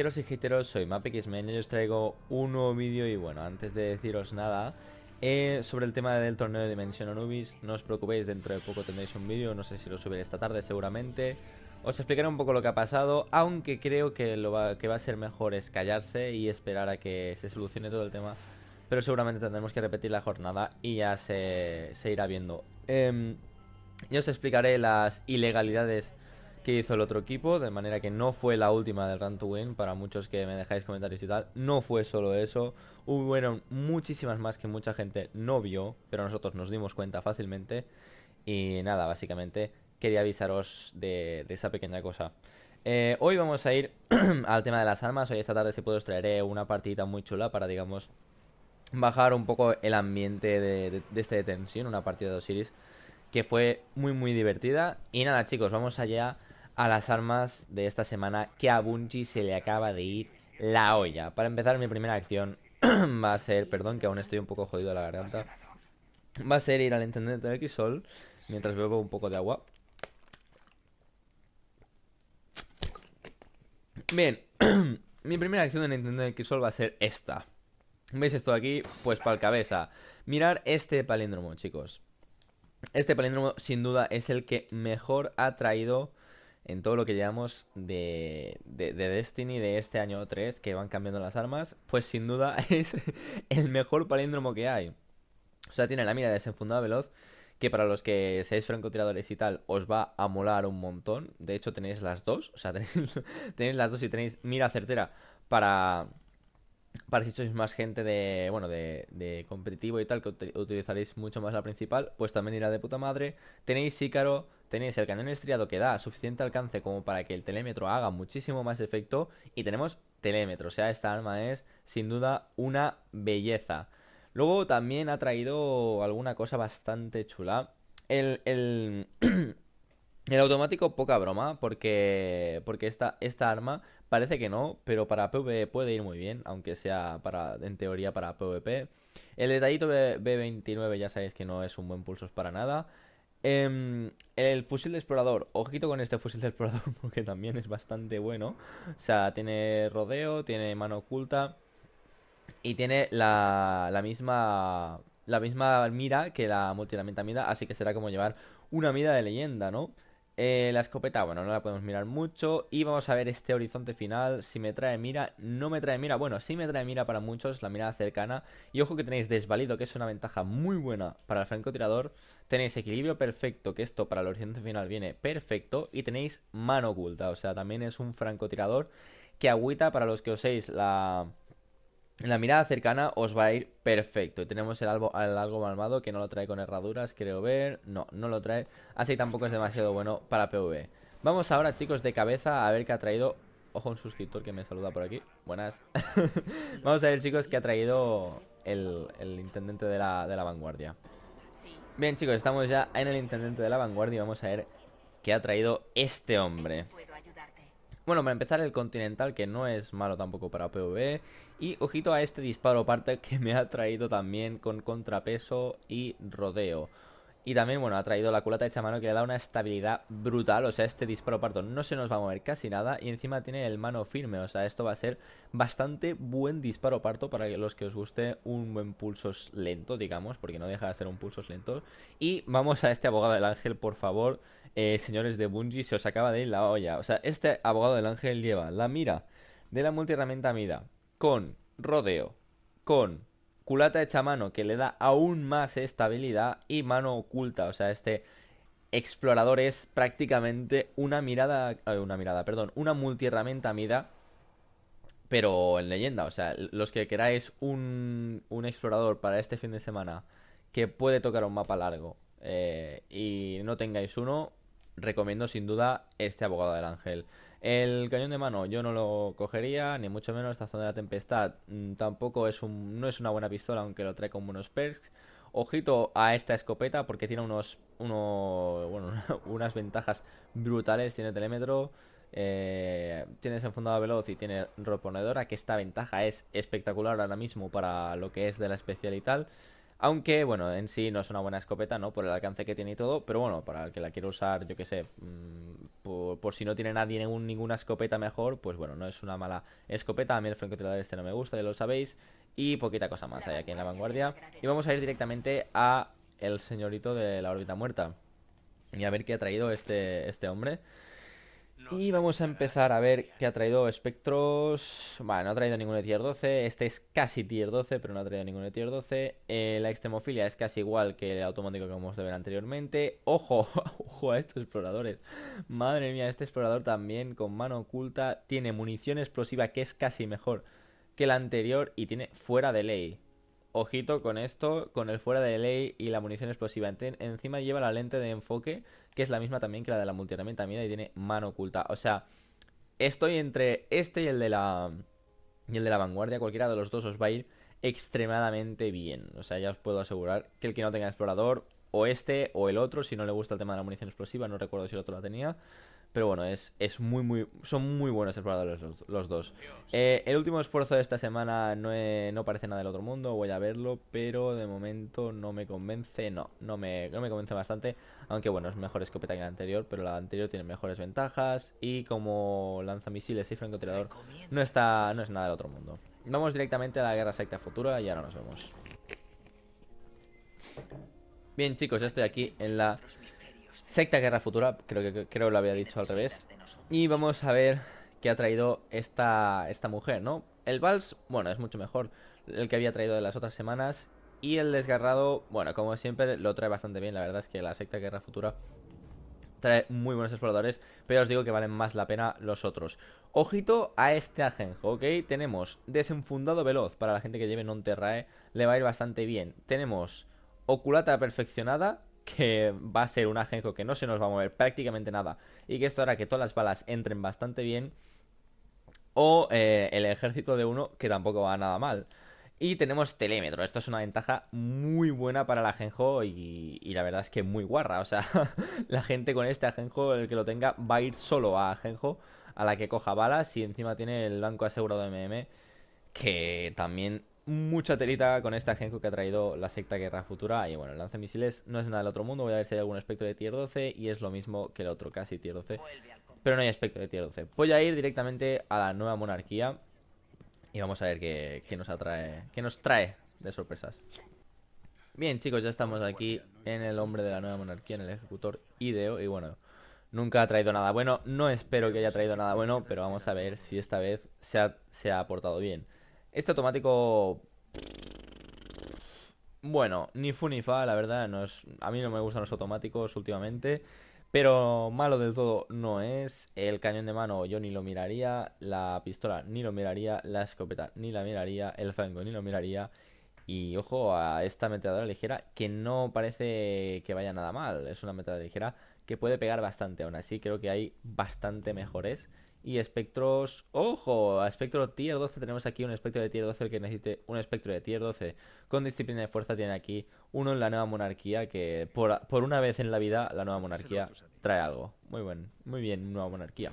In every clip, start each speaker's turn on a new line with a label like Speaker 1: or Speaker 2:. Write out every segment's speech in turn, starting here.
Speaker 1: Vaqueros y Hiteros, soy MapXMen y os traigo un nuevo vídeo y bueno, antes de deciros nada eh, sobre el tema del torneo de Dimensión Anubis, no os preocupéis, dentro de poco tendréis un vídeo, no sé si lo subiré esta tarde seguramente os explicaré un poco lo que ha pasado, aunque creo que lo va, que va a ser mejor es callarse y esperar a que se solucione todo el tema pero seguramente tendremos que repetir la jornada y ya se, irá viendo em, yo os explicaré las ilegalidades que hizo el otro equipo, de manera que no fue la última del Run to Win, para muchos que me dejáis comentarios y tal, no fue solo eso, Hubo muchísimas más que mucha gente no vio, pero nosotros nos dimos cuenta fácilmente, y nada, básicamente quería avisaros de, esa pequeña cosa. Eh, hoy vamos a ir al tema de las armas, hoy esta tarde si puedo os traeré una partidita muy chula para, digamos, bajar un poco el ambiente de, de este de tensión, una partida de Osiris que fue muy muy divertida. Y nada chicos, vamos allá a las armas de esta semana que a Bungie se le acaba de ir la olla. Para empezar, mi primera acción va a ser, perdón que aún estoy un poco jodido a la garganta, va a ser ir al intendente del Sol. mientras bebo un poco de agua. Bien, mi primera acción en intendente del Sol va a ser esta. ¿Veis esto aquí? Pues el cabeza. Mirar este palíndromo, chicos. Este palíndromo, sin duda, es el que mejor ha traído en todo lo que llevamos de, de, de, Destiny de este año 3 que van cambiando las armas, pues sin duda es el mejor palíndromo que hay. O sea, tiene la mira desenfundada veloz, que para los que seáis francotiradores y tal, os va a molar un montón. De hecho, tenéis las dos, o sea, tenéis, las dos y tenéis mira certera para... Para si sois más gente de, bueno, de, de competitivo y tal, que utilizaréis mucho más la principal, pues también irá de puta madre. Tenéis Sícaro, Tenéis el cañón estriado que da suficiente alcance como para que el telémetro haga muchísimo más efecto. Y tenemos telémetro, o sea, esta arma es sin duda una belleza. Luego también ha traído alguna cosa bastante chula. El, automático, poca broma, porque, porque esta, esta arma parece que no, pero para PvE puede ir muy bien, aunque sea para en teoría para PvP. E. El detallito B B29 ya sabéis que no es un buen pulsos para nada. Em, el fusil de explorador. Ojito con este fusil de explorador porque también es bastante bueno. O sea, tiene rodeo, tiene mano oculta y tiene la, misma la misma mira que la multilamenta mira, así que será como llevar una mira de leyenda, ¿no? Eh, la escopeta, bueno, no la podemos mirar mucho. Y vamos a ver este horizonte final. Si me trae mira, no me trae mira. Bueno, sí me trae mira para muchos, la mirada cercana. Y ojo que tenéis desvalido, que es una ventaja muy buena para el francotirador. Tenéis equilibrio perfecto, que esto para el horizonte final viene perfecto. Y tenéis mano oculta, o sea, también es un francotirador que agüita para los que oséis la la mirada cercana os va a ir perfecto. tenemos el algo, al algo malmado que no lo trae con herraduras, creo ver. No, no lo trae. Así tampoco es demasiado bueno para PV. Vamos ahora, chicos, de cabeza a ver qué ha traído. Ojo, un suscriptor que me saluda por aquí. Buenas. Vamos a ver, chicos, qué ha traído el, intendente de la, de la vanguardia. Bien, chicos, estamos ya en el intendente de la vanguardia y vamos a ver qué ha traído este hombre. Bueno, para empezar el Continental, que no es malo tampoco para PvE. Y ojito a este disparo parte que me ha traído también con contrapeso y rodeo. Y también, bueno, ha traído la culata hecha mano que le da una estabilidad brutal. O sea, este disparo parto no se nos va a mover casi nada. Y encima tiene el mano firme. O sea, esto va a ser bastante buen disparo parto para los que os guste un buen pulso lento, digamos. Porque no deja de ser un pulso lento. Y vamos a este abogado del ángel, por favor. Eh, señores de Bungie, se os acaba de ir la olla. O sea, este abogado del ángel lleva la mira de la multiherramienta mira, con rodeo, con culata hecha mano que le da aún más estabilidad y mano oculta. O sea, este explorador es prácticamente una mirada, eh, una mirada, perdón, una multiherramienta Mida pero en leyenda, o sea, los que queráis un, un, explorador para este fin de semana que puede tocar un mapa largo eh, y no tengáis uno, recomiendo sin duda este abogado del ángel. El cañón de mano yo no lo cogería, ni mucho menos esta zona de la tempestad. Mm, tampoco es un, no es una buena pistola, aunque lo trae con buenos perks. Ojito a esta escopeta porque tiene unos, unas ventajas brutales. Tiene telémetro, eh, tiene desenfundado veloz y tiene reponedora, que esta ventaja es espectacular ahora mismo para lo que es de la especial y tal. Aunque, bueno, en sí no es una buena escopeta, ¿no? Por el alcance que tiene y todo. Pero bueno, para el que la quiera usar, yo que sé, mm, por, si no tiene nadie ninguna escopeta mejor, pues bueno, no es una mala escopeta. A mí el francotirador este no me gusta, ya lo sabéis. Y poquita cosa más hay aquí en la vanguardia. Y vamos a ir directamente a el señorito de la órbita muerta. Y a ver qué ha traído este, este hombre. Y vamos a empezar a ver que ha traído espectros. Vale, no ha traído ninguno de tier 12. Este es casi tier 12, pero no ha traído ninguno de tier 12. Eh, la extremofilia es casi igual que el automático que vamos a ver anteriormente. ¡Ojo! ¡Ojo a estos exploradores! Madre mía, este explorador también con mano oculta. Tiene munición explosiva que es casi mejor que la anterior y tiene fuera de ley. Ojito con esto, con el fuera de ley y la munición explosiva. encima lleva la lente de enfoque, que es la misma también que la de la multiherramienta mira y tiene mano oculta. O sea, estoy entre este y el de la y el de la vanguardia. Cualquiera de los dos os va a ir extremadamente bien. O sea, ya os puedo asegurar que el que no tenga explorador, o este o el otro, si no le gusta el tema de la munición explosiva, no recuerdo si el otro la tenía. Pero bueno, es, es muy, muy, son muy buenos exploradores los, los dos. Eh, el último esfuerzo de esta semana no, parece nada del otro mundo, voy a verlo, pero de momento no me convence, no, no me, me convence bastante. Aunque bueno, es mejor escopeta que la anterior, pero la anterior tiene mejores ventajas y como lanza misiles y francotirador no, está, no es nada del otro mundo. Vamos directamente a la guerra secta futura y ahora nos vemos. Bien chicos, ya estoy aquí en la Secta Guerra Futura, creo que creo lo había dicho al revés. Y vamos a ver qué ha traído esta, esta mujer, ¿no? El Vals, bueno, es mucho mejor el que había traído de las otras semanas. Y el Desgarrado, bueno, como siempre, lo trae bastante bien. La verdad es que la Secta Guerra Futura trae muy buenos exploradores, pero os digo que valen más la pena los otros. Ojito a este ajenjo, ¿ok? Tenemos desenfundado veloz para la gente que lleve non-terrae, le va a ir bastante bien. Tenemos oculata perfeccionada, que va a ser un ajenjo que no se nos va a mover prácticamente nada y que esto hará que todas las balas entren bastante bien. O eh, el ejército de uno que tampoco va nada mal. Y tenemos telémetro. Esto es una ventaja muy buena para el ajenjo. y, y la verdad es que muy guarra. O sea, la gente con este ajenjo, el que lo tenga, va a ir solo a ajenjo. a la que coja balas y encima tiene el banco asegurado de MM que también mucha telita con esta Genko que ha traído la secta Guerra Futura. Y bueno, el lance misiles no es nada del otro mundo. Voy a ver si hay algún espectro de tier 12 y es lo mismo que el otro, casi tier 12. Pero no hay espectro de tier 12. Voy a ir directamente a la nueva monarquía y vamos a ver qué, nos atrae, qué nos trae de sorpresas. Bien, chicos, ya estamos aquí en el hombre de la nueva monarquía, en el ejecutor Ideo. Y bueno, nunca ha traído nada bueno. No espero que haya traído nada bueno, pero vamos a ver si esta vez se ha, se ha portado bien. Este automático... Bueno, ni fu ni fa, la verdad, a mí no me gustan los automáticos últimamente. Pero malo del todo no es. El cañón de mano yo ni lo miraría. La pistola ni lo miraría. La escopeta ni la miraría. El franco ni lo miraría. Y ojo a esta metralladora ligera que no parece que vaya nada mal. Es una metralladora ligera que puede pegar bastante. Aún así creo que hay bastante mejores. Y espectros... ¡Ojo! espectro tier 12 tenemos aquí un espectro de tier 12. El que necesite un espectro de tier 12 con disciplina de fuerza tiene aquí uno en la nueva monarquía. Que por, una vez en la vida la nueva monarquía trae algo. Muy bien, muy bien, nueva monarquía.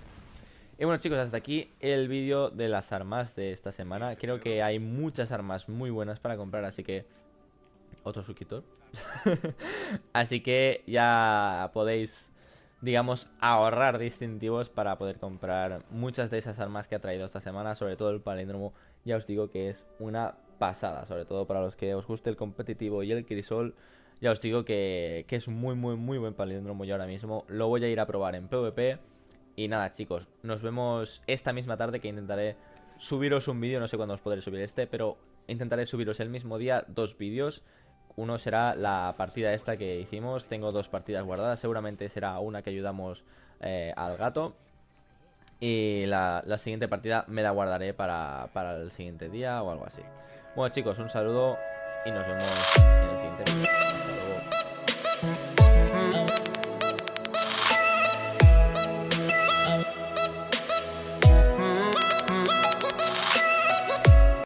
Speaker 1: Y bueno chicos, hasta aquí el vídeo de las armas de esta semana. Creo que hay muchas armas muy buenas para comprar, así que... Otro suscriptor. así que ya podéis digamos, ahorrar distintivos para poder comprar muchas de esas armas que ha traído esta semana, sobre todo el palíndromo, ya os digo que es una pasada, sobre todo para los que os guste el competitivo y el crisol, ya os digo que, que es muy, muy, muy buen palíndromo Y ahora mismo, lo voy a ir a probar en PvP, y nada chicos, nos vemos esta misma tarde que intentaré subiros un vídeo, no sé cuándo os podré subir este, pero intentaré subiros el mismo día dos vídeos, uno será la partida esta que hicimos. Tengo dos partidas guardadas. Seguramente será una que ayudamos eh, al gato. Y la, siguiente partida me la guardaré para, para el siguiente día o algo así. Bueno chicos, un saludo y nos vemos en el siguiente video. Hasta luego.